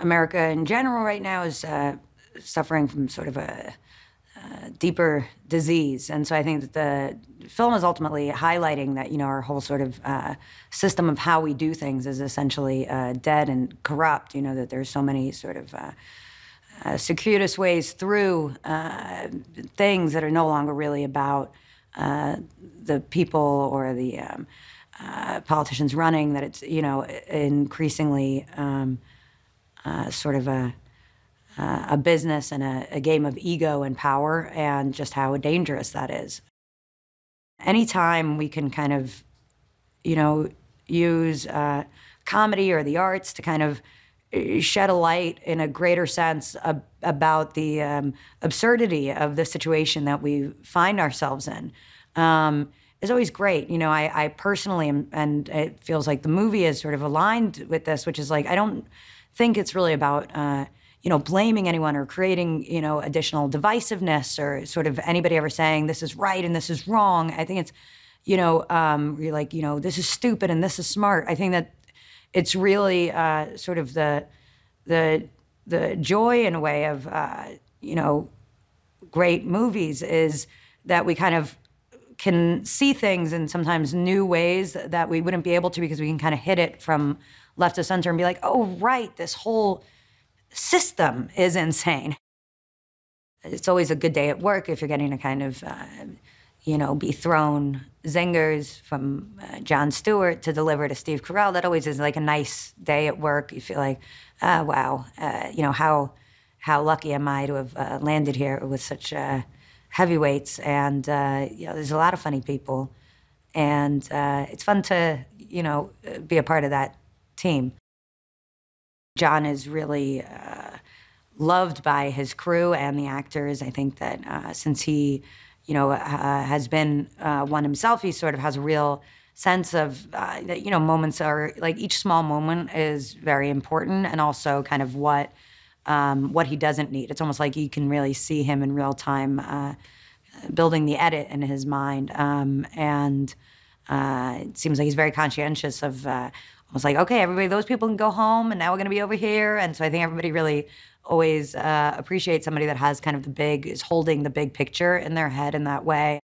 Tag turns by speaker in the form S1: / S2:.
S1: America in general right now is uh, suffering from sort of a, a uh, deeper disease, and so I think that the film is ultimately highlighting that you know our whole sort of uh, system of how we do things is essentially uh, dead and corrupt. You know that there's so many sort of uh, uh, circuitous ways through things that are no longer really about the people or the um, politicians running. That it's you know increasingly. Um, uh, sort of a, uh, a business and a, a game of ego and power and just how dangerous that is. Anytime we can kind of, you know, use uh, comedy or the arts to kind of uh, shed a light in a greater sense ab about the um, absurdity of the situation that we find ourselves in um, is always great. You know, I, I personally am, and it feels like the movie is sort of aligned with this, which is like, I don't think it's really about uh, you know blaming anyone or creating you know additional divisiveness or sort of anybody ever saying this is right and this is wrong. I think it's you know um, you're like you know this is stupid and this is smart. I think that it's really uh, sort of the the the joy in a way of uh, you know great movies is that we kind of can see things in sometimes new ways that we wouldn't be able to because we can kind of hit it from left to center and be like, oh, right, this whole system is insane. It's always a good day at work if you're getting a kind of, uh, you know, be thrown zingers from uh, John Stewart to deliver to Steve Carell. That always is like a nice day at work. You feel like, ah, oh, wow, uh, you know, how how lucky am I to have uh, landed here with such. a uh, heavyweights, and uh, you know, there's a lot of funny people, and uh, it's fun to you know be a part of that team. John is really uh, loved by his crew and the actors. I think that uh, since he, you know, uh, has been uh, one himself, he sort of has a real sense of that you know moments are like each small moment is very important, and also kind of what um, what he doesn't need. It's almost like you can really see him in real time uh, building the edit in his mind. Um, and uh, it seems like he's very conscientious of uh, almost like, okay, everybody, those people can go home, and now we're going to be over here. And so I think everybody really always uh, appreciates somebody that has kind of the big, is holding the big picture in their head in that way.